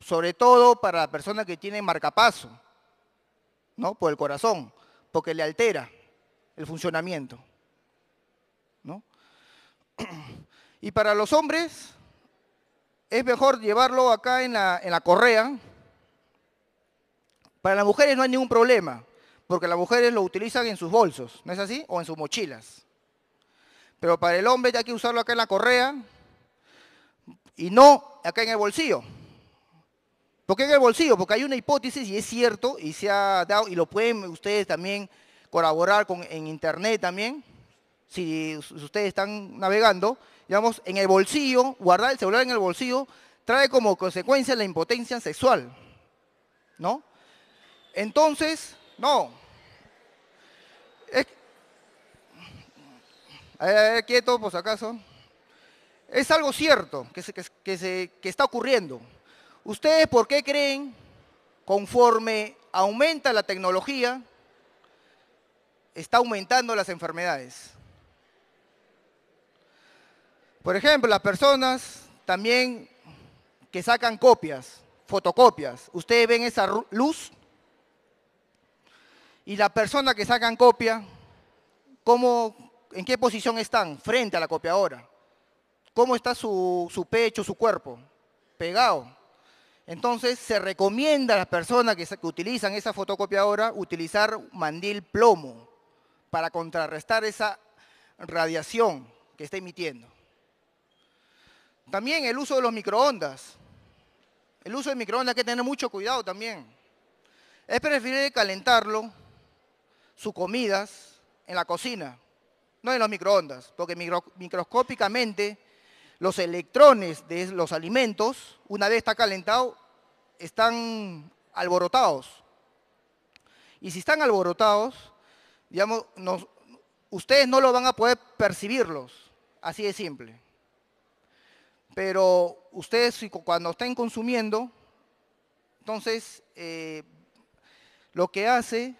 sobre todo para la persona que tiene marcapaso, ¿no? Por el corazón, porque le altera el funcionamiento, ¿no? Y para los hombres es mejor llevarlo acá en la, en la correa. Para las mujeres no hay ningún problema, porque las mujeres lo utilizan en sus bolsos, ¿no es así? O en sus mochilas. Pero para el hombre ya hay que usarlo acá en la correa y no acá en el bolsillo. ¿Por qué en el bolsillo? Porque hay una hipótesis y es cierto y se ha dado y lo pueden ustedes también colaborar con, en internet también. Si ustedes están navegando, digamos, en el bolsillo, guardar el celular en el bolsillo trae como consecuencia la impotencia sexual. ¿No? Entonces, no. A ver, quieto, por pues, si acaso. Es algo cierto que, está ocurriendo. ¿Ustedes por qué creen, conforme aumenta la tecnología, está aumentando las enfermedades? Por ejemplo, las personas también que sacan copias, fotocopias. Ustedes ven esa luz y la persona que sacan copia, ¿en qué posición están frente a la copiadora? cómo está su, su pecho, su cuerpo, pegado. Entonces se recomienda a las personas que, utilizan esa fotocopiadora utilizar mandil plomo para contrarrestar esa radiación que está emitiendo. También el uso de los microondas. El uso de microondas hay que tener mucho cuidado también. Es preferible calentarlo, sus comidas, en la cocina, no en los microondas, porque microscópicamente los electrones de los alimentos, una vez está calentado, están alborotados. Y si están alborotados, digamos, ustedes no lo van a poder percibirlos, así de simple. Pero ustedes cuando estén consumiendo, entonces eh, lo que hace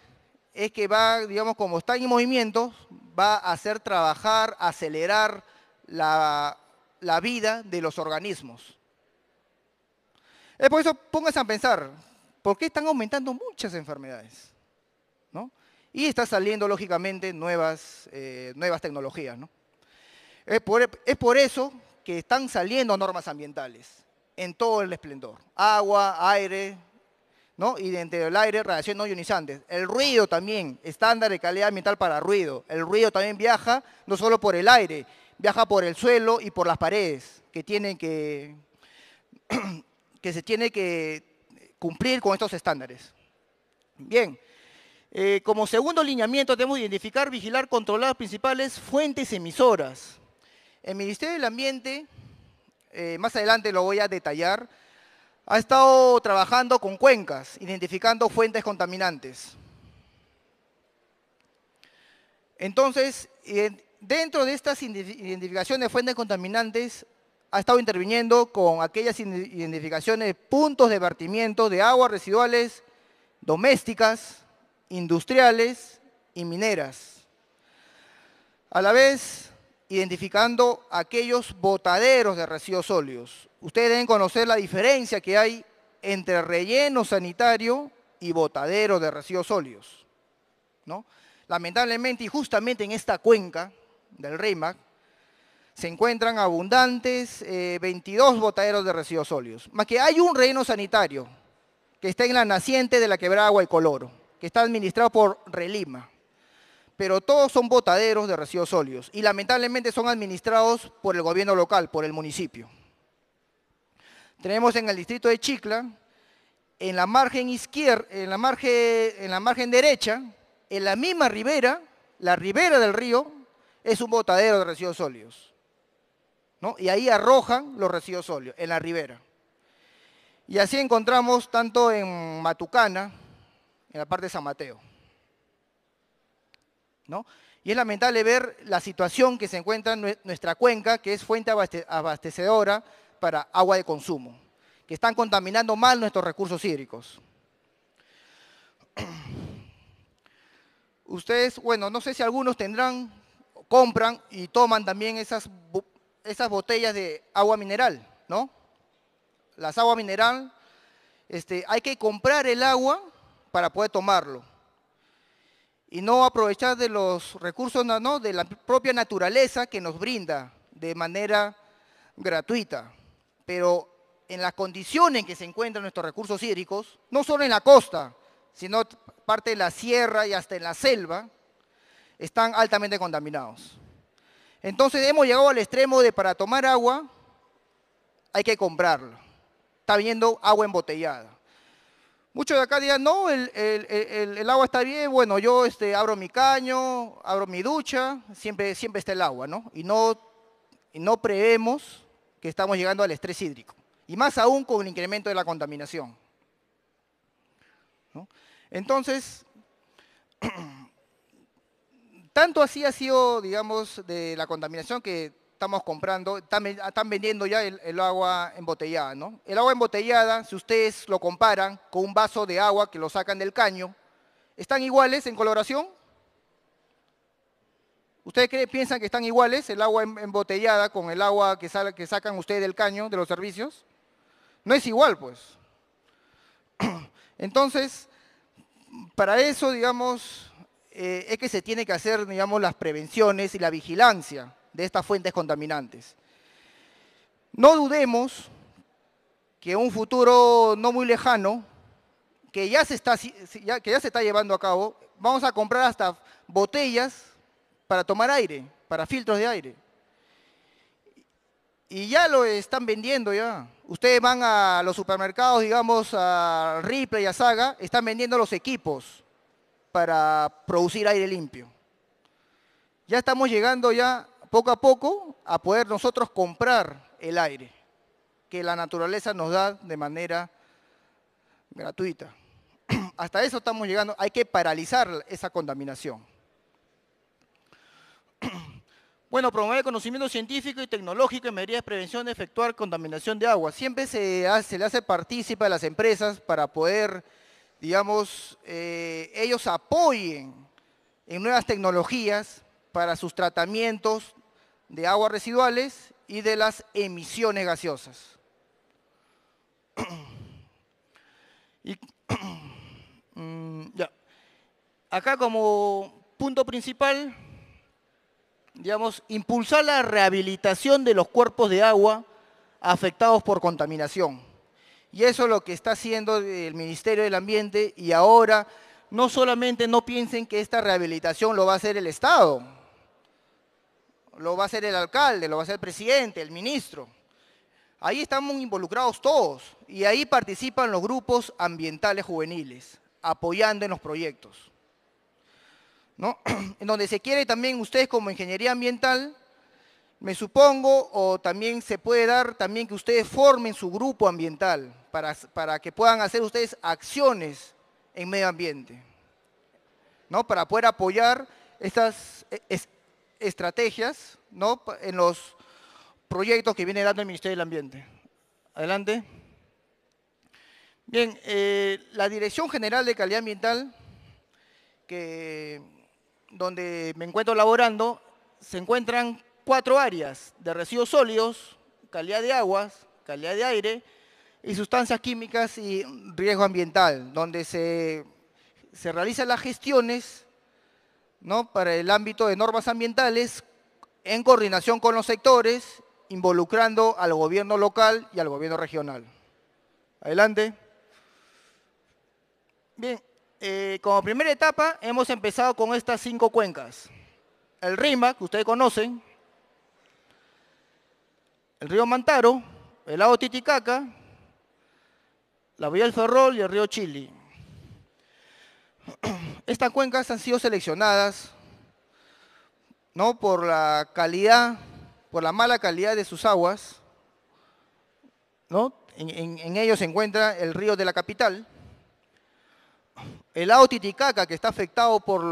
es que va, digamos, como están en movimiento, va a hacer trabajar, acelerar la, la vida de los organismos. Es por eso, pónganse a pensar, ¿por qué están aumentando muchas enfermedades? Y están saliendo, lógicamente, nuevas, eh, nuevas tecnologías. Es, por, eso que están saliendo normas ambientales en todo el esplendor. Agua, aire, ¿no? Y dentro del aire, radiación no ionizante. El ruido también, estándar de calidad ambiental para ruido. El ruido también viaja no solo por el aire, viaja por el suelo y por las paredes, que tienen que, que se tiene que cumplir con estos estándares. Bien, eh, como segundo lineamiento tenemos identificar, vigilar, controlar las principales fuentes emisoras. El Ministerio del Ambiente, eh, más adelante lo voy a detallar, ha estado trabajando con cuencas, identificando fuentes contaminantes. Entonces, eh, Dentro de estas identificaciones de fuentes contaminantes, ha estado interviniendo con aquellas identificaciones de puntos de vertimiento de aguas residuales domésticas, industriales y mineras. A la vez, identificando aquellos botaderos de residuos sólidos. Ustedes deben conocer la diferencia que hay entre relleno sanitario y botadero de residuos sólidos. ¿no? Lamentablemente y justamente en esta cuenca, del RIMAC, se encuentran abundantes 22 eh, botaderos de residuos sólidos. Más que hay un reino sanitario que está en la naciente de la quebrada Agua y Coloro, que está administrado por Relima. Pero todos son botaderos de residuos sólidos y lamentablemente son administrados por el gobierno local, por el municipio. Tenemos en el distrito de Chicla, en la margen izquierda, en la margen, en la margen derecha, en la misma ribera, la ribera del río, es un botadero de residuos sólidos. ¿no? Y ahí arrojan los residuos sólidos, en la ribera. Y así encontramos tanto en Matucana, en la parte de San Mateo. ¿no? Y es lamentable ver la situación que se encuentra en nuestra cuenca, que es fuente abastecedora para agua de consumo, que están contaminando mal nuestros recursos hídricos. Ustedes, bueno, no sé si algunos tendrán compran y toman también esas, esas botellas de agua mineral, ¿no? Las aguas mineral, este, hay que comprar el agua para poder tomarlo y no aprovechar de los recursos ¿no? de la propia naturaleza que nos brinda de manera gratuita. Pero en las condiciones en que se encuentran nuestros recursos hídricos, no solo en la costa, sino parte de la sierra y hasta en la selva, están altamente contaminados. Entonces hemos llegado al extremo de para tomar agua hay que comprarlo. Está viendo agua embotellada. Muchos de acá dirán, no, el, agua está bien, bueno, yo este, abro mi caño, abro mi ducha, siempre, siempre está el agua, ¿no? Y, ¿no? no prevemos que estamos llegando al estrés hídrico. Y más aún con un incremento de la contaminación. Entonces, Tanto así ha sido, digamos, de la contaminación que estamos comprando, ah, están, vendiendo ya el, agua embotellada, ¿no? El agua embotellada, si ustedes lo comparan con un vaso de agua que lo sacan del caño, ¿están iguales en coloración? ¿Ustedes piensan que están iguales el agua em, embotellada con el agua que sacan ustedes del caño de los servicios? No es igual, pues. Entonces, para eso, digamos, eh, es que se tiene que hacer, digamos, las prevenciones y la vigilancia de estas fuentes contaminantes. No dudemos que un futuro no muy lejano, que ya se está, que ya se está llevando a cabo, vamos a comprar hasta botellas para tomar aire, para filtros de aire. Y ya lo están vendiendo ya. Ustedes van a los supermercados, digamos, a Ripley, a Saga, están vendiendo los equipos para producir aire limpio. Ya estamos llegando ya poco a poco a poder nosotros comprar el aire que la naturaleza nos da de manera gratuita. Hasta eso estamos llegando. Hay que paralizar esa contaminación. Bueno, promover conocimiento científico y tecnológico en medidas de prevención de efectuar contaminación de agua. Siempre se, hace, se le hace partícipe a las empresas para poder digamos, eh, ellos apoyen en nuevas tecnologías para sus tratamientos de aguas residuales y de las emisiones gaseosas. y, mm, Acá como punto principal, digamos, impulsar la rehabilitación de los cuerpos de agua afectados por contaminación y eso es lo que está haciendo el Ministerio del Ambiente y ahora no solamente no piensen que esta rehabilitación lo va a hacer el Estado, lo va a hacer el alcalde, lo va a hacer el presidente, el ministro. Ahí estamos involucrados todos y ahí participan los grupos ambientales juveniles, apoyando en los proyectos. ¿No? En donde se quiere también ustedes como ingeniería ambiental me supongo, o también se puede dar también que ustedes formen su grupo ambiental para, para que puedan hacer ustedes acciones en medio ambiente, ¿no? Para poder apoyar estas e, estrategias, ¿no? En los proyectos que viene dando el Ministerio del Ambiente. Adelante. Bien, eh, la Dirección General de Calidad Ambiental, donde me encuentro laborando, se encuentran cuatro áreas de residuos sólidos, calidad de aguas, calidad de aire y sustancias químicas y riesgo ambiental, donde se, realizan las gestiones ¿no? para el ámbito de normas ambientales en coordinación con los sectores, involucrando al gobierno local y al gobierno regional. Adelante. Bien, eh, como primera etapa hemos empezado con estas cinco cuencas. El RIMA, que ustedes conocen, el río Mantaro, el lago Titicaca, la vía del Ferrol y el río Chili. Estas cuencas han sido seleccionadas ¿no? por la calidad, por la mala calidad de sus aguas. ¿no? En, ellos se encuentra el río de la capital. El lago Titicaca, que está afectado por,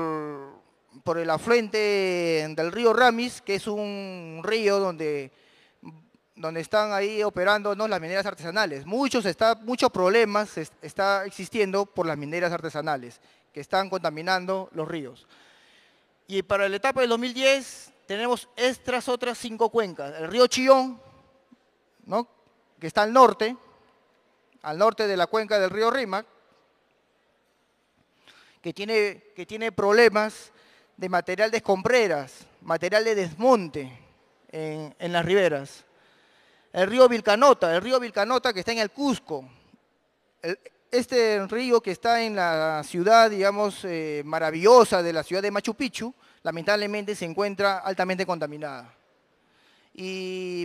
por el afluente del río Ramis, que es un río donde donde están ahí operando las mineras artesanales. Muchos, problemas está existiendo por las mineras artesanales que están contaminando los ríos. Y para la etapa del 2010 tenemos estas otras cinco cuencas. El río Chillón, ¿no? que está al norte, al norte de la cuenca del río Rímac, que tiene, que tiene problemas de material de escombreras, material de desmonte en las riberas el río Vilcanota, el río Vilcanota que está en el Cusco. este río que está en la ciudad, digamos, eh, maravillosa de la ciudad de Machu Picchu, lamentablemente se encuentra altamente contaminada. Y